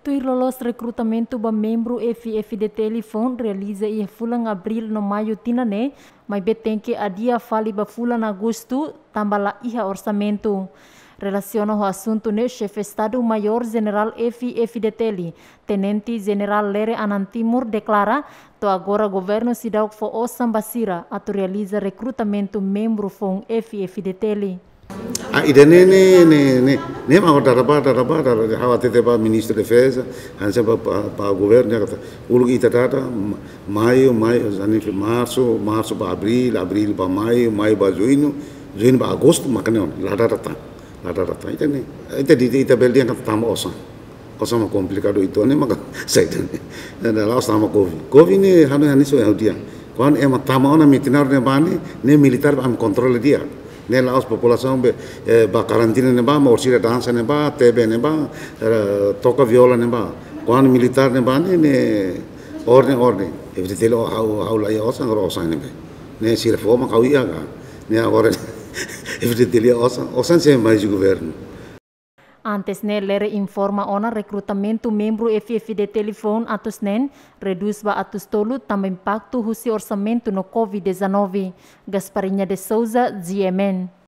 Tuilolos recrutamento ba membro FFDT li realiza i fulan abril no maio tinane, mas beten que adia fale ba fulan agosto tambala iha orçamento. Relaciona o assunto ne chefe Estado-Maior General FFDT li, Tenente General Lere Anantimur declara to agora governo cidadão fo o Sambasira ato realiza recrutamento membro fon FFDT li. Ah, idene ne ne ne ne ma ko tara pa tara pa tara hawa tete pa ministro de feza hansa pa pa governo ya kata ulu kita tata mayo maio zani ke marso marso pa abril abril pa maio maio pa junho junho pa agosto on lada tata lada tata itene ite di ite dia kata tama osan osan ma komplikado itu ne maka ne na laos tama kovi kovi ne hanu haniso dia kwan ema tama ona mitinar ne bani ne militar am kontrol dia nella os popolação eh, e, ba karantina ne ba ma orsira dansa ne ba tebe ne ba toka viola ne ba kwan militar ne ba ne ne orne orne e telo hau hau la ya osa ngoro osa ne be ne sira fo kau iya ga ne agora e vete telo osa osa se mai governo Antes ne lere informa ona rekrutamento membro FFD telefone atus nen reduz ba atus tolu tamba impacto husi orçamento no COVID-19. Gasparinha de Souza, GMN.